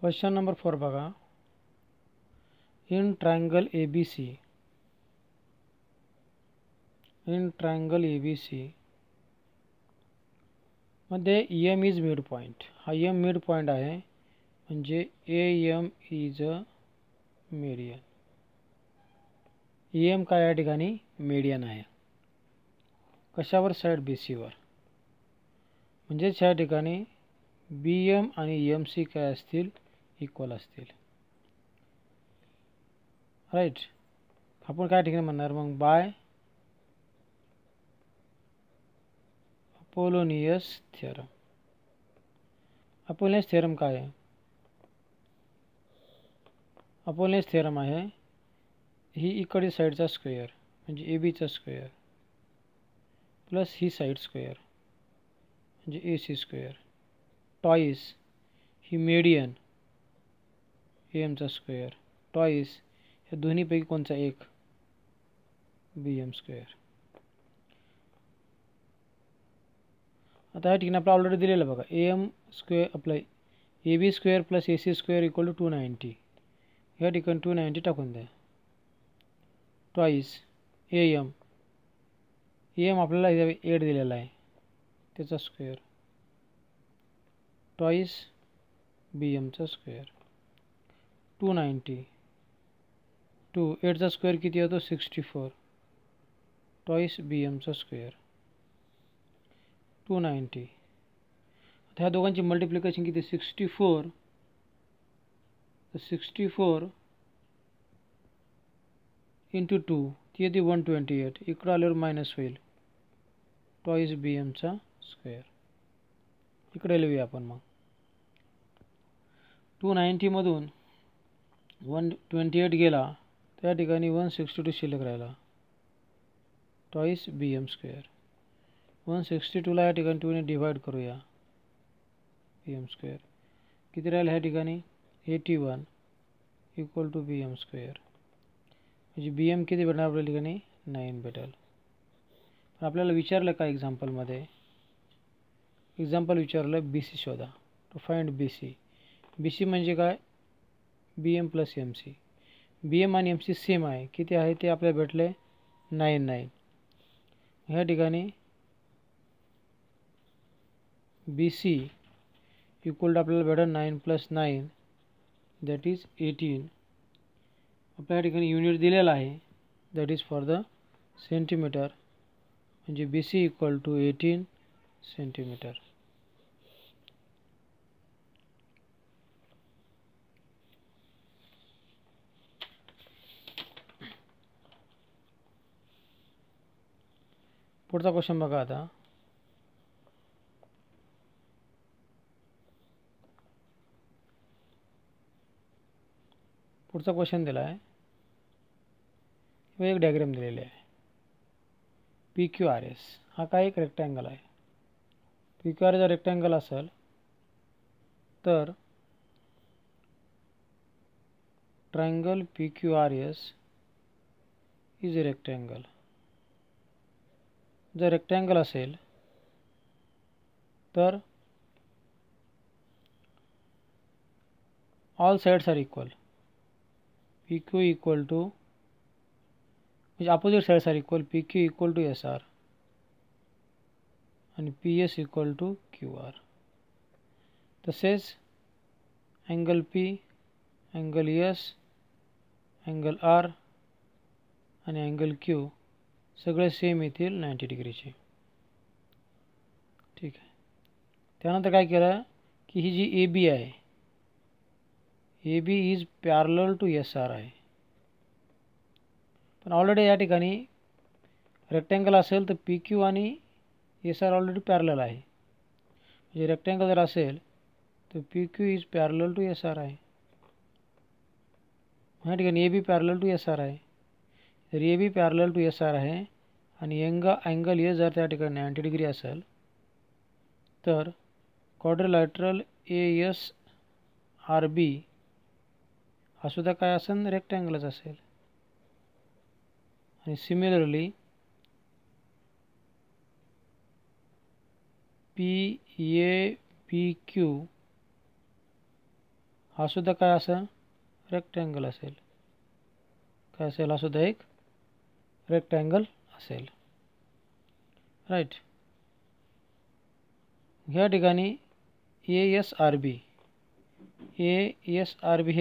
question number four बगा in triangle A B C in triangle A B C M is mid point हा M mid point है मजे A M is a median M का यठिका ठिकाणी median आहे कशावर साइड बी सी म्हणजेच हाठिका बी एम आम सी क्या इक्वल असतील राइट अपन का ठिकाणी म्हणणार मग by Apollonius theorem Apollonius theorem का है अपोलोनियस थेरम है ही इकड़ी साइड का स्क्वेर ए बीचा स्क्वेर प्लस ही side square A C square twice ही मेडियन ए एमचा स्क्वेअर टॉईस ह्या दोन्हीपैकी कोणचा एक बी एम स्क्वेअर आता ह्या ठिकाणी आपलं ऑलरेडी दिलेलं बघा ए एम स्क्वेअर आपलं A B square plus A C square equal to two ninety ह्या ठिकाणी टू नाईंटी टाकून द्या twice A M A M आपल्याला एड दिलेला आहे त्याचा स्क्वेअर टॉईस बी एमचा स्क्वेअर टू नाईंटी टू एटचा स्क्वेअर किती होतो सिक्स्टी फोर टॉईस बी एमचा स्क्वेअर टू नाईंटी ह्या दोघांची मल्टिप्लिकेशन किती sixty four sixty four into two ती येते वन ट्वेंटी एट इकडं आल्यावर मायनस होईल टॉईस बी एमचा स्क्वेअर इकडे लिहूया आपण मग टू नाईंटीमधून वन ट्वेंटी एट गेला त्या ठिकाणी वन सिक्सटी टू शिल्लक रहा twice B M square one sixty टूला हाठिका टू ने डिवाइड करूया बी एम स्क्वेअर किती राहिलं eighty one equal to B M square म्हणजे बी एम किती भेटणार आपल्या ठिकाणी नाईन भेटेल अपने विचार विचारलं का एक्झाम्पलमध्ये एक्झाम्पल विचारलं बी सी शोधा to find B C B C मजे का B M plus M C B M आम एम सी सेम है कि है तो आप भेटले नाइन नाइन हाठिका बी सी इक्वल टू अपने भेट nine plus nine that is eighteen अपने हाठिका युनिट दिल्ला है that is for the centimetre B C equal to eighteen centimetre पुढचा क्वेश्चन बता पुढ़ क्वेश्चन दिला आहे एक डायग्राम दिलेली आहे पी क्यू आर एस हा का एक रेक्टैंगल है पी क्यू आर जर रेक्टैंगल आल तो triangle P Q R S is a rectangle जर रेक्टँगल असेल तर all sides are equal P Q equal to म्हणजे opposite sides are equal P Q equal to S R आणि P S equal to Q R तसेच angle P angle S angle R आणि angle Q सगले same ninety degree डिग्रीचे ठीक है त्यानंतर काय केलं ही जी ए बी है A B is parallel to S R है पण ऑलरेडी या ठिकाणी रेक्टँगल असेल पी क्यू आणि एस आर ऑलरेडी पैरल है म्हणजे रेक्टँगल जर आल तो P Q is parallel to S R है ह्या ठिकाणी A B parallel to S R है तर A B parallel to S R है आणि एंगल ये जर त्या नाइंटी डिग्री असेल तो क्वाड्रिलॅटरल एस आर बी हा सुद्धा रेक्टैंगल असेल रेक्टँगलच similarly P A P Q हा सुद्धा रेक्टैंगल असेल रेक्टँगल एक रेक्टैंगल असेल राइट हाठिका A S R B A S R B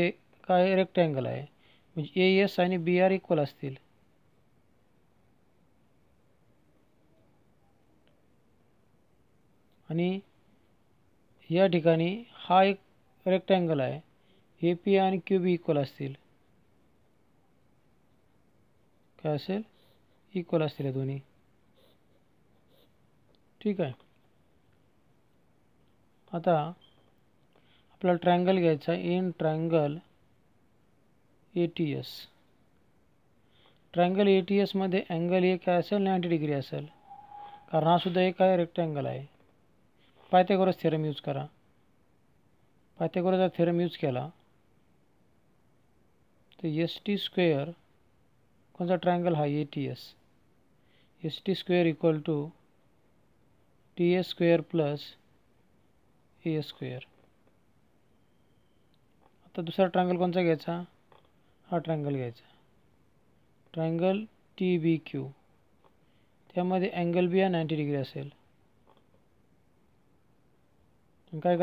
का रेक्टैंगल है ए एस आ बी आर इक्वल आती हाठिका हा एक रेक्टैंगल है ए पी आ क्यू बी इक्वल आती क्या इक्वल असतील दोनों ठीक है आता अपना ट्रैंगल घन triangle A T S triangle A T S angle angle एक असेल डिग्री असेल कारण हा सुद्धा एक रेक्टैंगल है पायथागोरस थेरम यूज करा पायथेगोरसचा थेरम यूज के तो एस टी कौन सा ट्रैंगल हा A T S S T square equal to T A square plus A square आता दुसरा ट्रैंगल को घ्यायचा हा ट्रायंगल घ्यायचा टी बी क्यू क्या एंगल बी हा नाइंटी डिग्री आल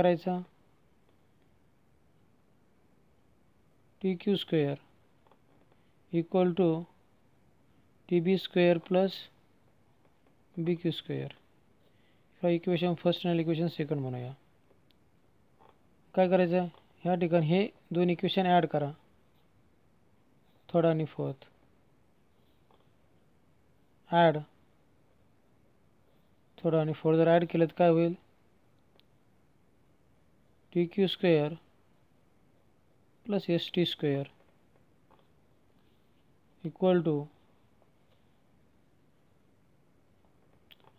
का T Q square equal to T B square plus B Q square हा equation first and equation second बनू का करायचं आहे दोन इक्वेशन ऐड करा third fourth add third fourth जर ऐड के तर काय T Q square plus S T square equal to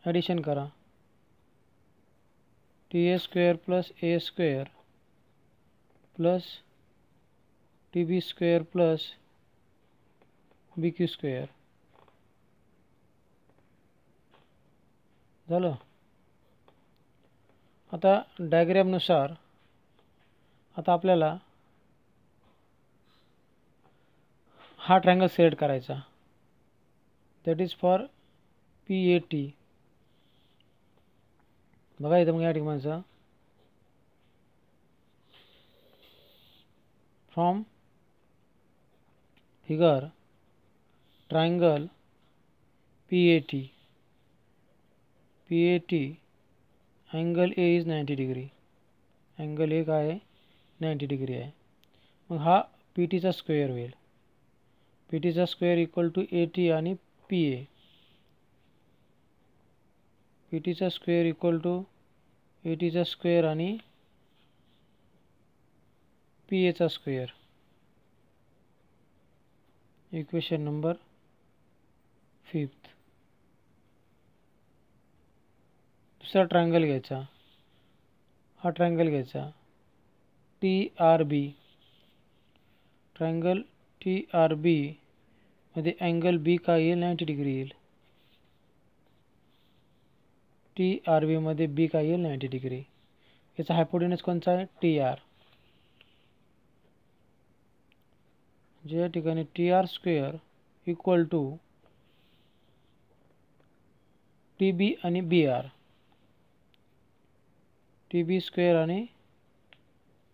addition करा T A square plus A square plus T B square plus B Q square आता डायग्रॅमनुसार आता अपने हा ट्रैंगल सिलेक्ट करायचा that is for P A T बगा मैं मग from figure triangle P A T P A T A is ninety degree angle A का है नाईंटी डिग्री है मग हा P T square square PT square टीचा इक्वल टू ए टी आनी P A it is a square equal to it is a square P H a square equation number fifth दूसरा triangle घ्यायचा हा triangle घ्यायचा T R B triangle T R B मध्ये angle B काय येईल ninety degree येईल T R बीमध्ये B का येईल डिग्री याचा हायपोटेनस को आहे टी आर जे या T R square equal to T B आणि B R T B square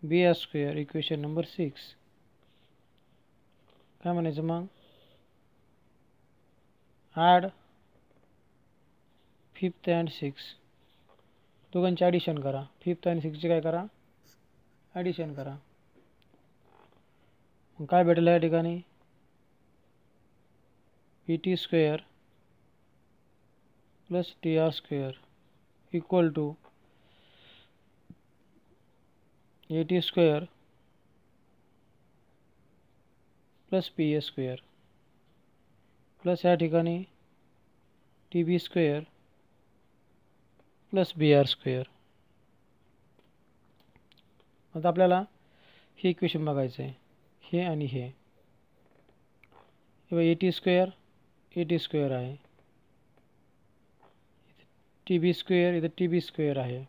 B R square equation number six काय म्हणायचं मग ॲड फिफ्थ एंड सिक्स दोगे ऐडिशन करा फिफ्थ एंड सिक्स काय करा ऐडिशन करा का भेटल भेटेल P T square plus T R square equal to A T square plus P A square plus हाठिका T B square plus B R square आता अपने हे इक्वेशन बघायचं हे आणि A T square A T square है T B square इत T B square है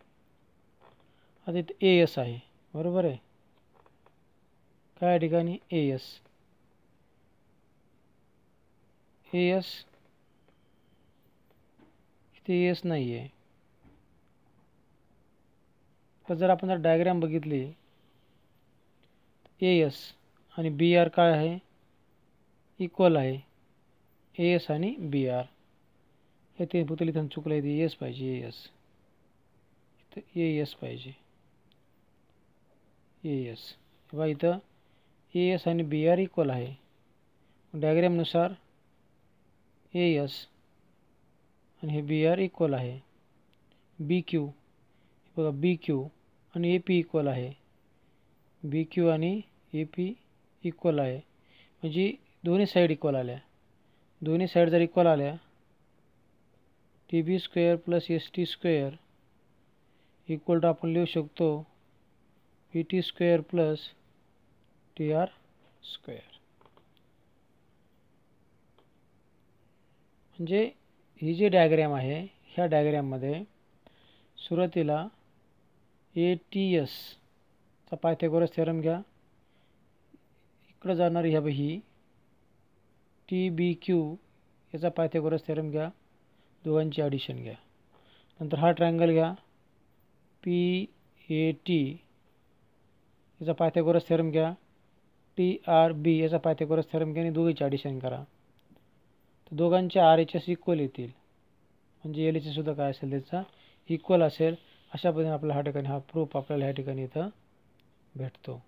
आता ए एस है बराबर है क्या ठिका ए एस ए एस इत एस नहीं है तो जर आप जर डायग्रॅम ए एस आर का है इक्वल है ए एस आ बी आर ये तीन पुतली इतना चुकल आहे एस पाजे ए एस तो ए एस पाजे ए एस बात ए एस आ बी आर इक्वल है डायग्रामनुसार A S B R equal है बी क्यू बी क्यू आणि ए पी इक्वल है बी क्यू आणि ए पी इक्वल है मजी दो साइड इक्वल आल दो साइड जर इक्वल आल T B square plus S T square equal to अपन लिख शकतो P T square plus T R square म्हणजे हि जी है हा ह्या डायग्रॅममध्ये सुरुवातीला ए टी एसचा पायथेगोरस थेरम घ्या इकडं जाणारी ह्या बही टी बी क्यू याचा पायथेगोरस थेरम घ्या दोघांची ॲडिशन घ्या नंतर हा ट्रायंगल घ्या पी ए टी याचा पायथेगोरस थेरम घ्या टी आर बी याचा पायथेगोरस थेरम घ्या आणि दोघीचे ॲडिशन करा तर दोघांचे आर एच एस इक्वल येतील म्हणजे एल एच एससुद्धा काय असेल त्याचा इक्वल असेल अशा पद्धतीने आपला हा ठिकाणी हा प्रूफ आपल्याला ह्या ठिकाणी इथं भेटतो